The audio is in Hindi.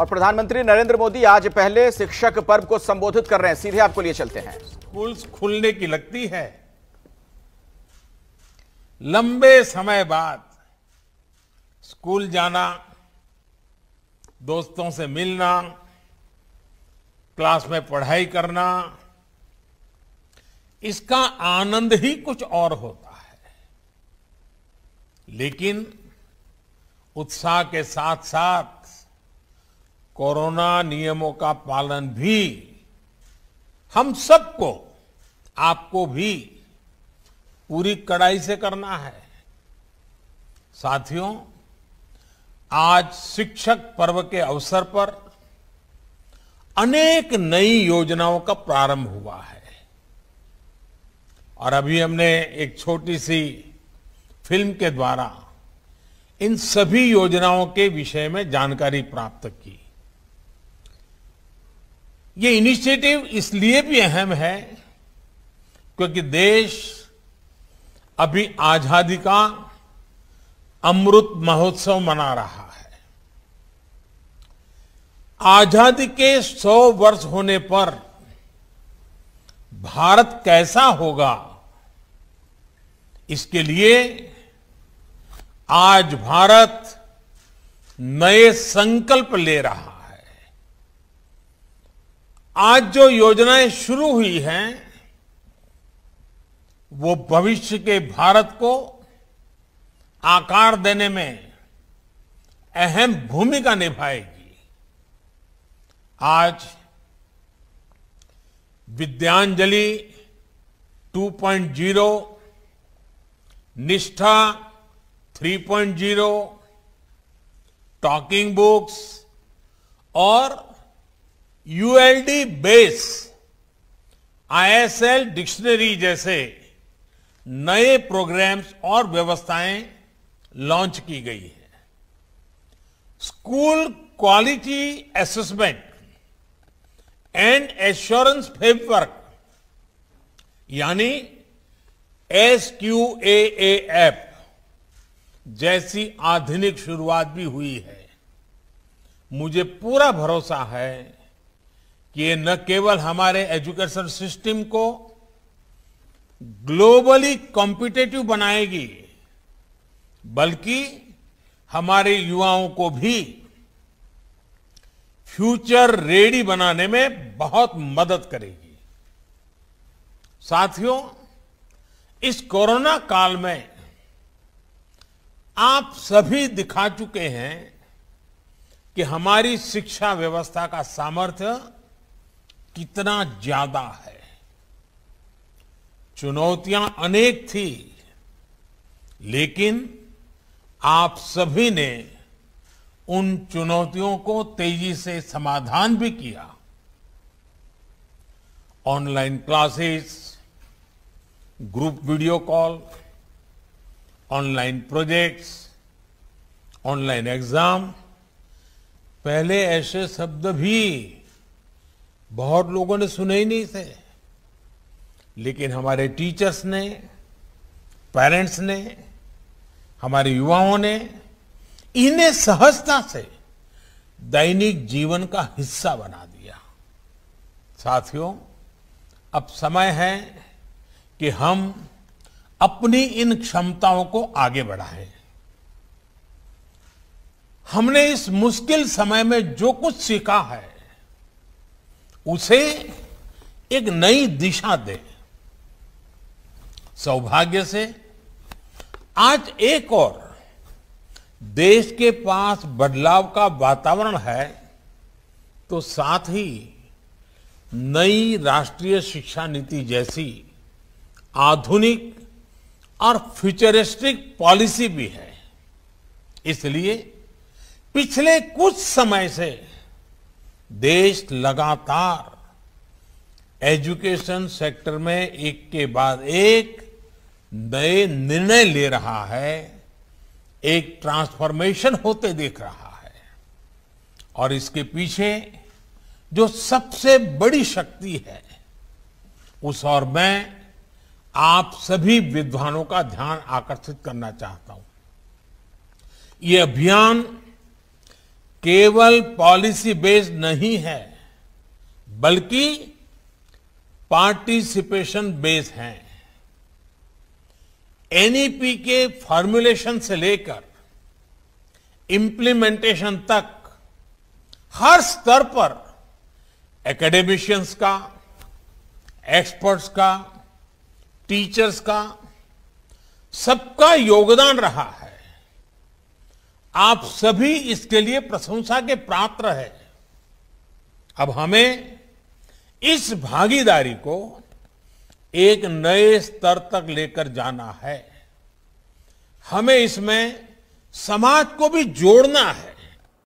और प्रधानमंत्री नरेंद्र मोदी आज पहले शिक्षक पर्व को संबोधित कर रहे हैं सीधे आपको लिए चलते हैं स्कूल खुलने की लगती है लंबे समय बाद स्कूल जाना दोस्तों से मिलना क्लास में पढ़ाई करना इसका आनंद ही कुछ और होता है लेकिन उत्साह के साथ साथ कोरोना नियमों का पालन भी हम सबको आपको भी पूरी कड़ाई से करना है साथियों आज शिक्षक पर्व के अवसर पर अनेक नई योजनाओं का प्रारंभ हुआ है और अभी हमने एक छोटी सी फिल्म के द्वारा इन सभी योजनाओं के विषय में जानकारी प्राप्त की ये इनिशिएटिव इसलिए भी अहम है क्योंकि देश अभी आजादी का अमृत महोत्सव मना रहा है आजादी के 100 वर्ष होने पर भारत कैसा होगा इसके लिए आज भारत नए संकल्प ले रहा आज जो योजनाएं शुरू हुई हैं वो भविष्य के भारत को आकार देने में अहम भूमिका निभाएगी आज विद्यांजलि 2.0 निष्ठा 3.0 टॉकिंग बुक्स और यूएलडी बेस आईएसएल डिक्शनरी जैसे नए प्रोग्राम्स और व्यवस्थाएं लॉन्च की गई है school quality assessment and assurance framework यानी एस क्यू ए एफ जैसी आधुनिक शुरुआत भी हुई है मुझे पूरा भरोसा है ये न केवल हमारे एजुकेशन सिस्टम को ग्लोबली कॉम्पिटेटिव बनाएगी बल्कि हमारे युवाओं को भी फ्यूचर रेडी बनाने में बहुत मदद करेगी साथियों इस कोरोना काल में आप सभी दिखा चुके हैं कि हमारी शिक्षा व्यवस्था का सामर्थ्य कितना ज्यादा है चुनौतियां अनेक थी लेकिन आप सभी ने उन चुनौतियों को तेजी से समाधान भी किया online classes group video call online projects online exam पहले ऐसे शब्द भी बहुत लोगों ने सुने ही नहीं थे लेकिन हमारे टीचर्स ने पेरेंट्स ने हमारे युवाओं ने इन्हें सहजता से दैनिक जीवन का हिस्सा बना दिया साथियों अब समय है कि हम अपनी इन क्षमताओं को आगे बढ़ाएं हमने इस मुश्किल समय में जो कुछ सीखा है उसे एक नई दिशा दे सौभाग्य से आज एक और देश के पास बदलाव का वातावरण है तो साथ ही नई राष्ट्रीय शिक्षा नीति जैसी आधुनिक और फ्यूचरिस्टिक पॉलिसी भी है इसलिए पिछले कुछ समय से देश लगातार एजुकेशन सेक्टर में एक के बाद एक नए निर्णय ले रहा है एक ट्रांसफॉर्मेशन होते देख रहा है और इसके पीछे जो सबसे बड़ी शक्ति है उस और मैं आप सभी विद्वानों का ध्यान आकर्षित करना चाहता हूं ये अभियान केवल पॉलिसी बेस्ड नहीं है बल्कि पार्टिसिपेशन बेस्ड है एनईपी के फॉर्मुलेशन से लेकर इंप्लीमेंटेशन तक हर स्तर पर एकेडमिशियंस का एक्सपर्ट्स का टीचर्स का सबका योगदान रहा है आप सभी इसके लिए प्रशंसा के पात्र हैं अब हमें इस भागीदारी को एक नए स्तर तक लेकर जाना है हमें इसमें समाज को भी जोड़ना है